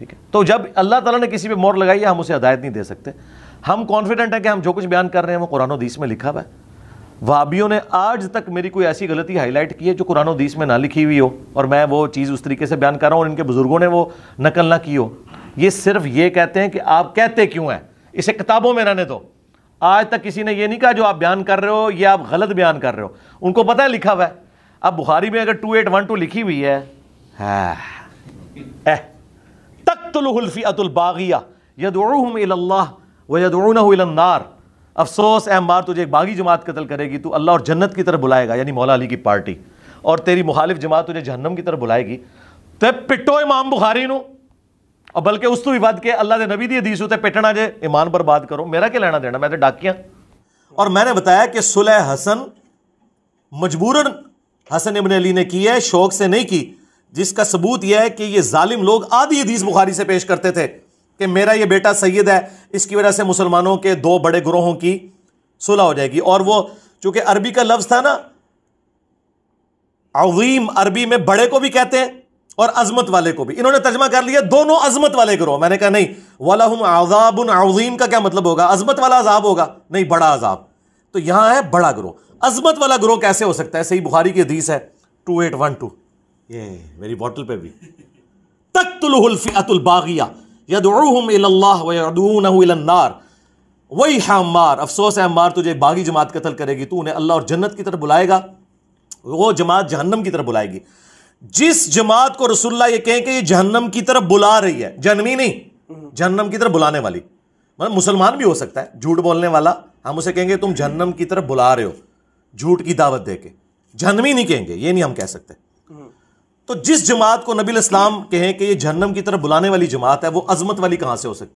ठीक है तो जब अल्लाह ताला ने किसी पे मोर लगाई है हम उसे हदायत नहीं दे सकते हम कॉन्फिडेंट हैं कि हम जो कुछ बयान कर रहे हैं वो कुरान दीस में लिखा हुआ है वाबियों ने आज तक मेरी कोई ऐसी गलती हाईलाइट की है जो कुरान दीस में ना लिखी हुई हो और मैं वो चीज़ उस तरीके से बयान कर रहा हूँ और इनके बुज़ुर्गों ने वो नकल ना की हो ये सिर्फ ये कहते हैं कि आप कहते क्यों हैं इसे किताबों में रहने दो आज तक किसी ने ये नहीं कहा जो आप बयान कर रहे हो ये आप गलत बयान कर रहे हो उनको पता है लिखा हुआ है अब बुखारी में अगर टू एट वन टू लिखी हुई है, है, हाँ। है तलफ़ियातुलबागिया अफसोस ए मार तुझे एक बागी जमात कत्ल करेगी तू अल्लाह और जन्नत की तरफ बुलाएगा यानी मौला अली की पार्टी और तेरी मुखालिफ जमात तुझे जहन्नम की तरफ बुलाएगी तो पिटो इमाम बुखारी नु और बल्कि उस तो भी बद के अल्लाह के नबी की हदीस उते पिटना जे ईमान बर्बाद करो मेरा क्या लेना देना मैं तो डाकिया और मैंने बताया कि सुलह हसन मजबूरन हसन इबन अली ने की है शौक से नहीं की जिसका सबूत यह है कि ये जालिम लोग आधी हदीस बुखारी से पेश करते थे कि मेरा ये बेटा सैयद है इसकी वजह से मुसलमानों के दो बड़े ग्रोहों की सुलह हो जाएगी और वो चूंकि अरबी का लफ्ज़ था ना अवीम अरबी में बड़े को भी कहते हैं और अजमत वाले को भी इन्होंने तर्जमा कर लिया दोनों अजमत वाले ग्रोह मैंने कहा नहीं वालम आजाबन अवीम का क्या मतलब होगा अजमत वाला अजाब होगा नहीं बड़ा अजाब तो यहां है बड़ा ग्रोह अजमत वाला ग्रोह कैसे हो सकता है सही बुखारी की हदीस है टू एट वन टू ये मेरी बॉटल पे भी तख्तुलफ़ियातुलबागिया यदूहमल्लार वही हमार अफसोस है हमार तुझे बागी जमात कतल करेगी तू उन्हें अल्लाह और जन्नत की तरफ बुलाएगा वो जमात जहन्नम की तरफ बुलाएगी जिस जमात को रसुल्ला ये कहें कि ये जहन्नम की तरफ बुला रही है जहनमी नहीं जहन्नम की तरफ बुलाने वाली मतलब मुसलमान भी हो सकता है झूठ बोलने वाला हम उसे कहेंगे तुम जहन्नम की तरफ बुला रहे हो झूठ की दावत दे के जहनमी नहीं कहेंगे ये नहीं हम कह सकते तो जिस जमात को नबी इस्लाम कहें कि ये जहन्नम की तरफ बुलाने वाली जमात है वो अजमत वाली कहां से हो सकती